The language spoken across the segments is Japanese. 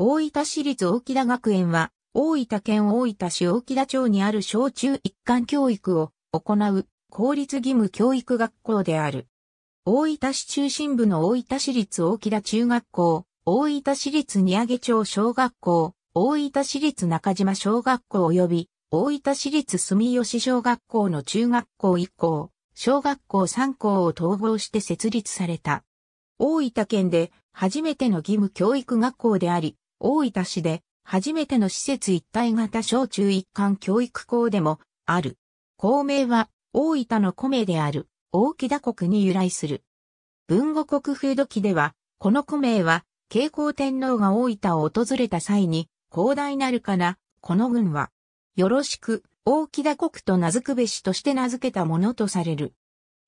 大分市立大木田学園は、大分県大分市大木田町にある小中一貫教育を行う公立義務教育学校である。大分市中心部の大分市立大木田中学校、大分市立宮上町小学校、大分市立中島小学校及び大分市立住吉小学校の中学校1校、小学校3校を統合して設立された。大分県で初めての義務教育学校であり、大分市で初めての施設一体型小中一貫教育校でもある。校名は大分の米である大木田国に由来する。文語国風土記では、この古名は、慶光天皇が大分を訪れた際に、広大なるかな、この軍は、よろしく、大木田国と名付くべしとして名付けたものとされる。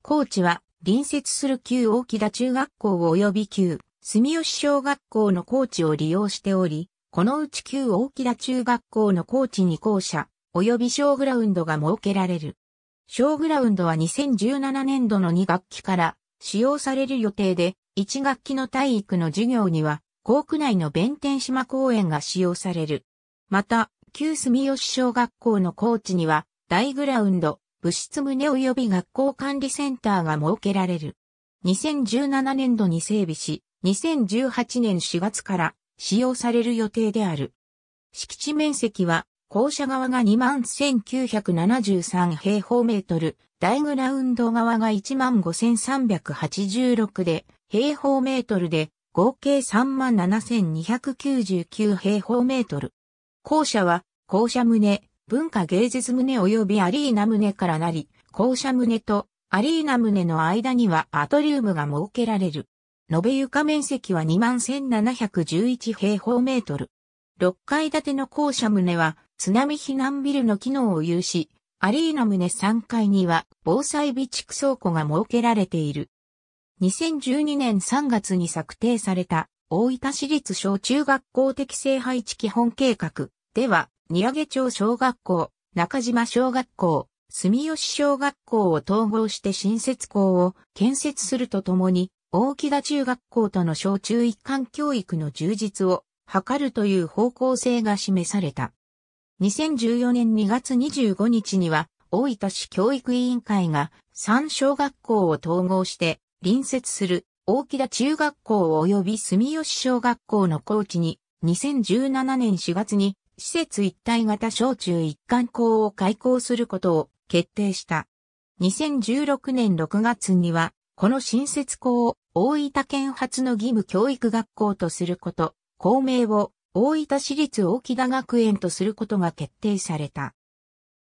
高知は、隣接する旧大木田中学校及び旧住吉小学校の校地を利用しており、このうち旧大木田中学校の校地に校舎、及び小グラウンドが設けられる。小グラウンドは2017年度の2学期から使用される予定で、1学期の体育の授業には、校区内の弁天島公園が使用される。また、旧住吉小学校の校地には、大グラウンド、部室棟及び学校管理センターが設けられる。2017年度に整備し、2018年4月から使用される予定である。敷地面積は校舎側が21,973平方メートル、大グラウンド側が15,386で、平方メートルで、合計37,299平方メートル。校舎は、校舎棟、文化芸術棟及びアリーナ棟からなり、校舎棟とアリーナ棟の間にはアトリウムが設けられる。延べ床面積は21,711平方メートル。6階建ての校舎棟は津波避難ビルの機能を有し、アリーナ棟3階には防災備蓄倉庫が設けられている。2012年3月に策定された大分市立小中学校適正配置基本計画では、宮城町小学校、中島小学校、住吉小学校を統合して新設校を建設するとともに、大木田中学校との小中一貫教育の充実を図るという方向性が示された。2014年2月25日には、大分市教育委員会が三小学校を統合して隣接する大木田中学校及び住吉小学校の校地に2017年4月に施設一体型小中一貫校を開校することを決定した。2016年6月にはこの新設校を大分県発の義務教育学校とすること、校名を大分市立大木田学園とすることが決定された。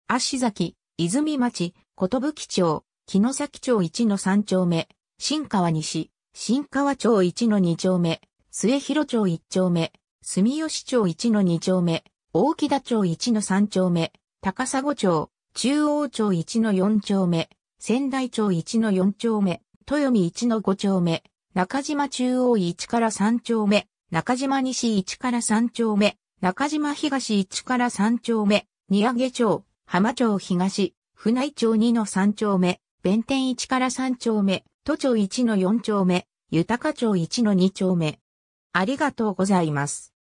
足崎、泉町、小とぶ町、木崎町1の3丁目、新川西、新川町1の2丁目、末広町1丁目、住吉町1の2丁目、大木田町1の3丁目、高砂町、中央町1の4丁目、仙台町1の4丁目、豊見市の5丁目、中島中央1から3丁目、中島西1から3丁目、中島東1から3丁目、荷上町、浜町東、船井町2の3丁目、弁天1から3丁目、都庁1の4丁目、豊町1の2丁目。ありがとうございます。